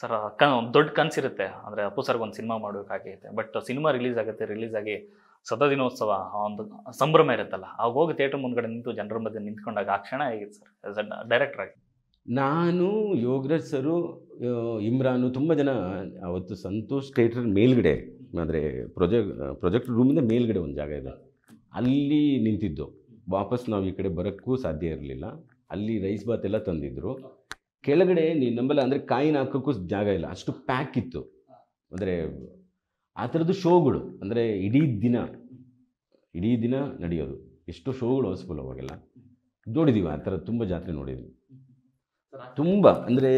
sir ಕನ್ ದೊಡ್ಡ ಕನಸಿರುತ್ತೆ ಅಂದರೆ ಅಪ್ಪು ಸರ್ಗೆ ಒಂದು ಸಿನಿಮಾ ಮಾಡೋಕ್ಕಾಗೈತೆ ಬಟ್ ಸಿನಿಮಾ ರಿಲೀಸ್ ಆಗುತ್ತೆ ರಿಲೀಸ್ ಆಗಿ ಸತ ದಿನೋತ್ಸವ ಒಂದು ಸಂಭ್ರಮ ಇರುತ್ತಲ್ಲ ಆಗ ಹೋಗಿ ಥಿಯೇಟರ್ ಮುಂದ್ಗಡೆ ನಿಂತು ಜನರ ಮಧ್ಯೆ ನಿಂತ್ಕೊಂಡಾಗ ಆ ಕ್ಷಣ ಆಗಿತ್ತು ಸರ್ ಆಸ್ ಅ ಡೈರೆಕ್ಟರ್ ಆಗಿ ನಾನು ಯೋಗರಾಜ್ ಸರು ಇಮ್ರಾನು ತುಂಬ ಜನ ಅವತ್ತು ಸಂತೋಷ್ ಥಿಯೇಟರ್ ಮೇಲ್ಗಡೆ ಅಂದರೆ ಪ್ರೊಜೆಕ್ಟ್ ಪ್ರೊಜೆಕ್ಟ್ ರೂಮಿಂದ ಮೇಲ್ಗಡೆ ಒಂದು ಜಾಗ ಇದೆ ಅಲ್ಲಿ ನಿಂತಿದ್ದು ವಾಪಸ್ ನಾವು ಈ ಕಡೆ ಬರೋಕ್ಕೂ ಸಾಧ್ಯ ಇರಲಿಲ್ಲ ಅಲ್ಲಿ ರೈಸ್ ಬಾತ್ ಎಲ್ಲ ತಂದಿದ್ದರು ಕೆಳಗಡೆ ನೀನು ನಂಬಲ್ಲ ಅಂದರೆ ಕಾಯಿನ ಹಾಕೋಕ್ಕೂ ಜಾಗ ಇಲ್ಲ ಅಷ್ಟು ಪ್ಯಾಕ್ ಇತ್ತು ಅಂದರೆ ಆ ಥರದ್ದು ಶೋಗಳು ಅಂದರೆ ಇಡೀ ದಿನ ಇಡೀ ದಿನ ನಡೆಯೋದು ಎಷ್ಟು ಶೋಗಳು ಹೊಸಬಲ್ಲ ಅವಾಗೆಲ್ಲ ನೋಡಿದ್ದೀವಿ ಆ ಥರ ತುಂಬ ಜಾತ್ರೆ ನೋಡಿದ್ವಿ ತುಂಬ ಅಂದರೆ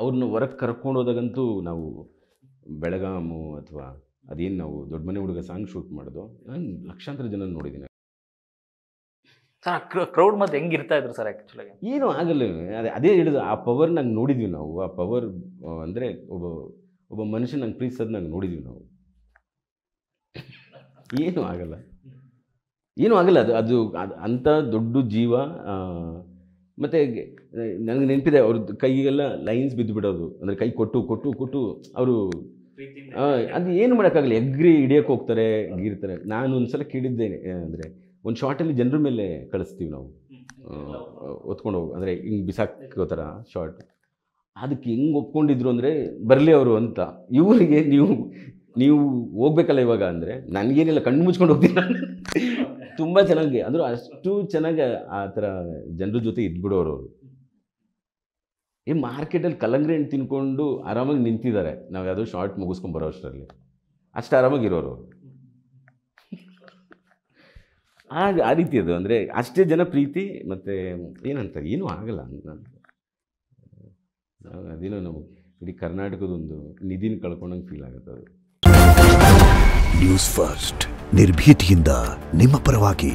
ಅವ್ರನ್ನ ಹೊರಗೆ ಕರ್ಕೊಂಡು ಹೋದಾಗಂತೂ ನಾವು ಬೆಳಗಾಮು ಅಥವಾ ಅದೇನು ನಾವು ದೊಡ್ಡ ಮನೆ ಹುಡುಗ ಸಾಂಗ್ ಶೂಟ್ ಮಾಡೋದು ನಾನು ಲಕ್ಷಾಂತರ ಜನ ನೋಡಿದ್ದೀನಿ ಸರ್ ಕ್ರೌಡ್ ಮತ್ತೆ ಹೆಂಗೆ ಇರ್ತಾ ಇದ್ರು ಸರ್ ಆ್ಯಕ್ಚುಲಾಗಿ ಏನು ಆಗಲ್ಲ ಅದೇ ಅದೇ ಹಿಡಿದು ಆ ಪವರ್ ನಂಗೆ ನೋಡಿದ್ವಿ ನಾವು ಆ ಪವರ್ ಅಂದರೆ ಒಬ್ಬ ಒಬ್ಬ ಮನುಷ್ಯ ನಂಗೆ ಪ್ರೀತಿಸೋದು ನಂಗೆ ನೋಡಿದ್ವಿ ನಾವು ಏನು ಆಗಲ್ಲ ಏನೂ ಆಗಲ್ಲ ಅದು ಅದು ಅಂಥ ದೊಡ್ಡ ಜೀವ ಮತ್ತು ನನಗೆ ನೆನಪಿದೆ ಅವ್ರದ್ದು ಕೈಗೆಲ್ಲ ಲೈನ್ಸ್ ಬಿದ್ದು ಬಿಡೋದು ಅಂದರೆ ಕೈ ಕೊಟ್ಟು ಕೊಟ್ಟು ಕೊಟ್ಟು ಅವರು ಅದು ಏನು ಮಾಡೋಕ್ಕಾಗಲ್ಲ ಎಗ್ರಿ ಹಿಡಿಯೋಕ್ಕೆ ಹೋಗ್ತಾರೆ ಗೀರ್ತಾರೆ ನಾನು ಒಂದು ಸಲ ಕೇಳಿದ್ದೇನೆ ಅಂದರೆ ಒಂದು ಶಾರ್ಟಲ್ಲಿ ಜನರ ಮೇಲೆ ಕಳಿಸ್ತೀವಿ ನಾವು ಒತ್ಕೊಂಡು ಹೋಗಿ ಅಂದರೆ ಹಿಂಗೆ ಬಿಸಾಕೋ ಥರ ಶಾರ್ಟ್ ಅದಕ್ಕೆ ಹೆಂಗೆ ಒಪ್ಕೊಂಡಿದ್ರು ಅಂದರೆ ಬರಲಿ ಅವರು ಅಂತ ಇವರಿಗೆ ನೀವು ನೀವು ಹೋಗ್ಬೇಕಲ್ಲ ಇವಾಗ ಅಂದರೆ ನನಗೇನಿಲ್ಲ ಕಣ್ಣು ಮುಚ್ಕೊಂಡು ಹೋಗ್ತೀನಿ ನಾನು ತುಂಬ ಚೆನ್ನಾಗಿ ಅಂದರೂ ಅಷ್ಟು ಚೆನ್ನಾಗಿ ಆ ಥರ ಜನರ ಜೊತೆ ಇದ್ಬಿಡೋರು ಅವರು ಈ ಮಾರ್ಕೆಟಲ್ಲಿ ಕಲ್ಲಂಗ್ರಿ ಹಣ್ಣು ತಿನ್ಕೊಂಡು ಆರಾಮಾಗಿ ನಿಂತಿದ್ದಾರೆ ನಾವು ಯಾವುದೋ ಶಾರ್ಟ್ ಮುಗಿಸ್ಕೊಂಡು ಬರೋ ಅಷ್ಟರಲ್ಲಿ ಅಷ್ಟು ಆರಾಮಾಗಿರೋರು ಆಗ ಆ ರೀತಿ ಅದು ಅಂದರೆ ಅಷ್ಟೇ ಜನ ಪ್ರೀತಿ ಮತ್ತು ಏನಂತ ಏನೂ ಆಗಲ್ಲ ಅದೇನೋ ನಾವು ಇಡೀ ಕರ್ನಾಟಕದೊಂದು ನಿಧಿನ ಕಳ್ಕೊಂಡಂಗೆ ಫೀಲ್ ಆಗುತ್ತೆ ಅದು ನ್ಯೂಸ್ ಫಸ್ಟ್ ನಿರ್ಭೀತಿಯಿಂದ ನಿಮ್ಮ ಪರವಾಗಿ